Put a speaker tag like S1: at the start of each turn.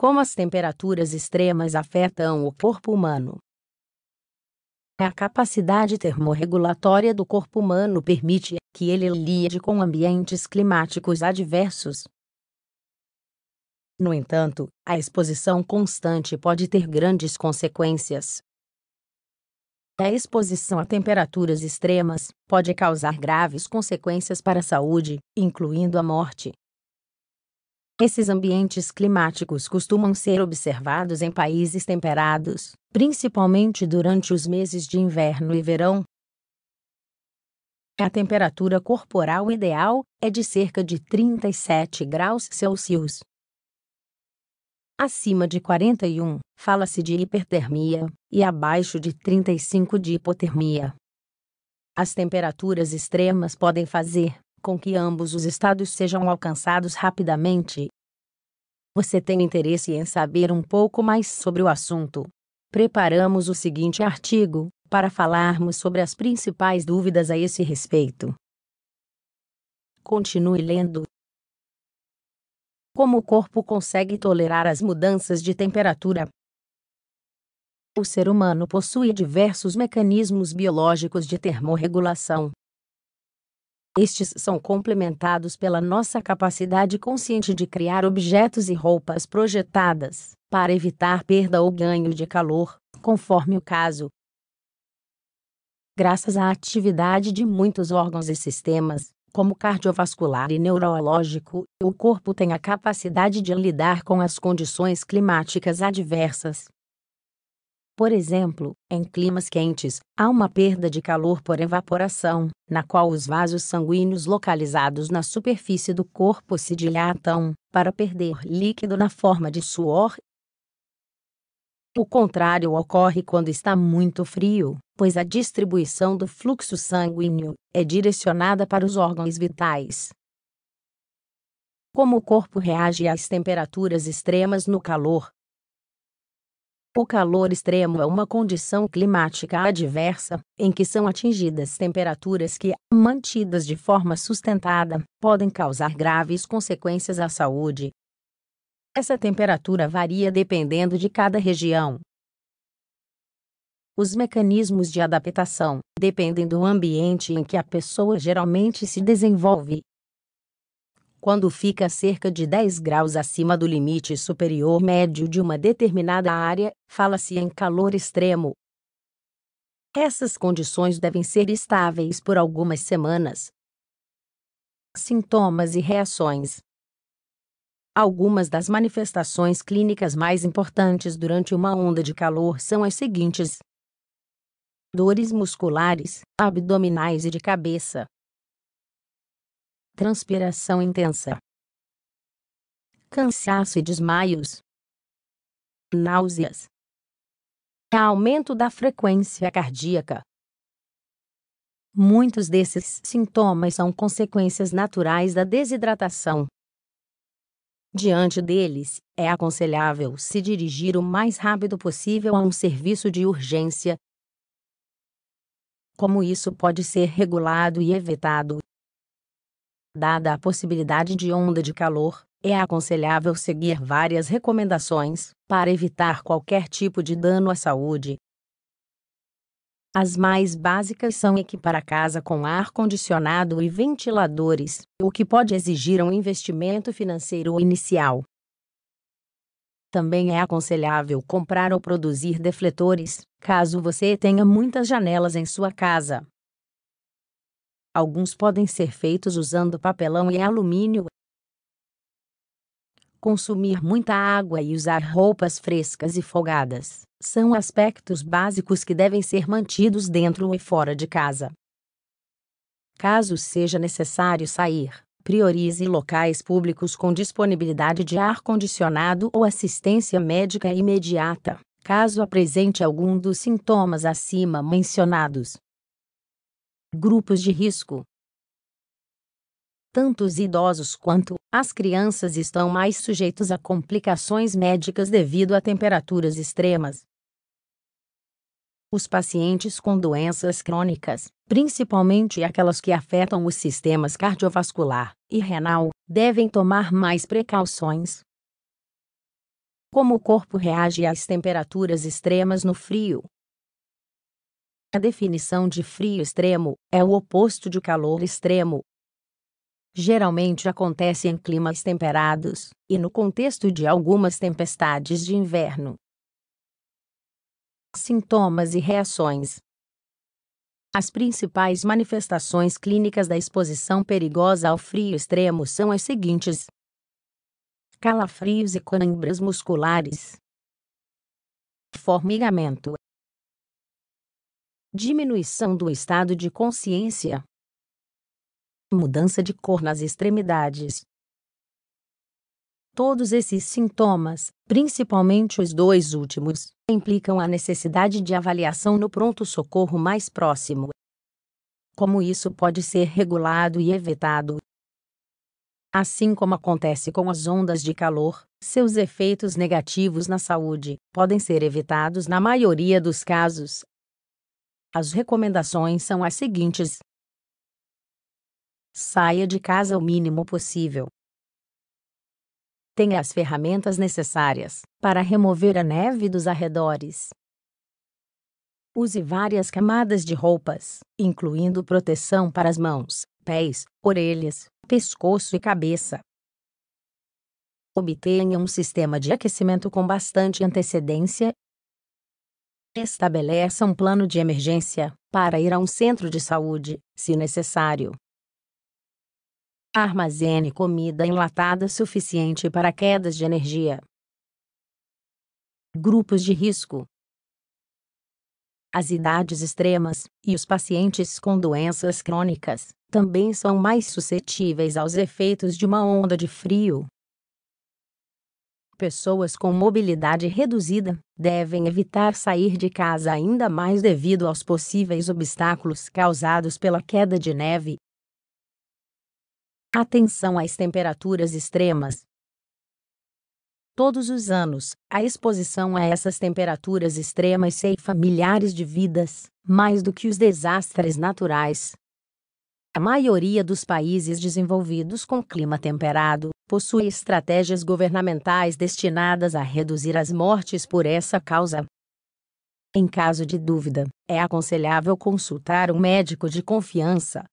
S1: Como as temperaturas extremas afetam o corpo humano. A capacidade termorregulatória do corpo humano permite que ele lide com ambientes climáticos adversos. No entanto, a exposição constante pode ter grandes consequências. A exposição a temperaturas extremas pode causar graves consequências para a saúde, incluindo a morte. Esses ambientes climáticos costumam ser observados em países temperados, principalmente durante os meses de inverno e verão. A temperatura corporal ideal é de cerca de 37 graus Celsius. Acima de 41, fala-se de hipertermia, e abaixo de 35 de hipotermia. As temperaturas extremas podem fazer com que ambos os estados sejam alcançados rapidamente. Você tem interesse em saber um pouco mais sobre o assunto? Preparamos o seguinte artigo para falarmos sobre as principais dúvidas a esse respeito. Continue lendo. Como o corpo consegue tolerar as mudanças de temperatura? O ser humano possui diversos mecanismos biológicos de termorregulação, estes são complementados pela nossa capacidade consciente de criar objetos e roupas projetadas para evitar perda ou ganho de calor, conforme o caso. Graças à atividade de muitos órgãos e sistemas, como cardiovascular e neurológico, o corpo tem a capacidade de lidar com as condições climáticas adversas, por exemplo, em climas quentes, há uma perda de calor por evaporação, na qual os vasos sanguíneos localizados na superfície do corpo se dilatam, para perder líquido na forma de suor o contrário ocorre quando está muito frio, pois a distribuição do fluxo sanguíneo é direcionada para os órgãos vitais. Como o corpo reage às temperaturas extremas no calor, o calor extremo é uma condição climática adversa, em que são atingidas temperaturas que, mantidas de forma sustentada, podem causar graves consequências à saúde. Essa temperatura varia dependendo de cada região. Os mecanismos de adaptação dependem do ambiente em que a pessoa geralmente se desenvolve quando fica cerca de 10 graus acima do limite superior médio de uma determinada área, fala-se em calor extremo. Essas condições devem ser estáveis por algumas semanas. Sintomas e reações: Algumas das manifestações clínicas mais importantes durante uma onda de calor são as seguintes: dores musculares, abdominais e de cabeça, transpiração intensa, cansaço e desmaios, náuseas, aumento da frequência cardíaca. Muitos desses sintomas são consequências naturais da desidratação. Diante deles, é aconselhável se dirigir o mais rápido possível a um serviço de urgência. Como isso pode ser regulado e evitado? Dada a possibilidade de onda de calor, é aconselhável seguir várias recomendações para evitar qualquer tipo de dano à saúde. As mais básicas são equipar a casa com ar-condicionado e ventiladores, o que pode exigir um investimento financeiro inicial. Também é aconselhável comprar ou produzir defletores, caso você tenha muitas janelas em sua casa, Alguns podem ser feitos usando papelão e alumínio. Consumir muita água e usar roupas frescas e folgadas são aspectos básicos que devem ser mantidos dentro e fora de casa. Caso seja necessário sair, priorize locais públicos com disponibilidade de ar-condicionado ou assistência médica imediata, caso apresente algum dos sintomas acima mencionados grupos de risco. Tanto os idosos quanto as crianças estão mais sujeitos a complicações médicas devido a temperaturas extremas. Os pacientes com doenças crônicas, principalmente aquelas que afetam os sistemas cardiovascular e renal, devem tomar mais precauções. Como o corpo reage às temperaturas extremas no frio, a definição de frio extremo é o oposto de calor extremo. Geralmente acontece em climas temperados e no contexto de algumas tempestades de inverno. Sintomas e reações: As principais manifestações clínicas da exposição perigosa ao frio extremo são as seguintes: calafrios e cãibras musculares, formigamento diminuição do estado de consciência, mudança de cor nas extremidades. Todos esses sintomas, principalmente os dois últimos, implicam a necessidade de avaliação no pronto-socorro mais próximo. Como isso pode ser regulado e evitado? Assim como acontece com as ondas de calor, seus efeitos negativos na saúde podem ser evitados na maioria dos casos, as recomendações são as seguintes: saia de casa o mínimo possível. Tenha as ferramentas necessárias para remover a neve dos arredores. Use várias camadas de roupas, incluindo proteção para as mãos, pés, orelhas, pescoço e cabeça. Obtenha um sistema de aquecimento com bastante antecedência Estabeleça um plano de emergência para ir a um centro de saúde, se necessário. Armazene comida enlatada suficiente para quedas de energia. Grupos de risco: As idades extremas e os pacientes com doenças crônicas também são mais suscetíveis aos efeitos de uma onda de frio. Pessoas com mobilidade reduzida devem evitar sair de casa ainda mais devido aos possíveis obstáculos causados pela queda de neve. Atenção às temperaturas extremas. Todos os anos, a exposição a essas temperaturas extremas ceifa milhares de vidas, mais do que os desastres naturais. A maioria dos países desenvolvidos com clima temperado possui estratégias governamentais destinadas a reduzir as mortes por essa causa. Em caso de dúvida, é aconselhável consultar um médico de confiança,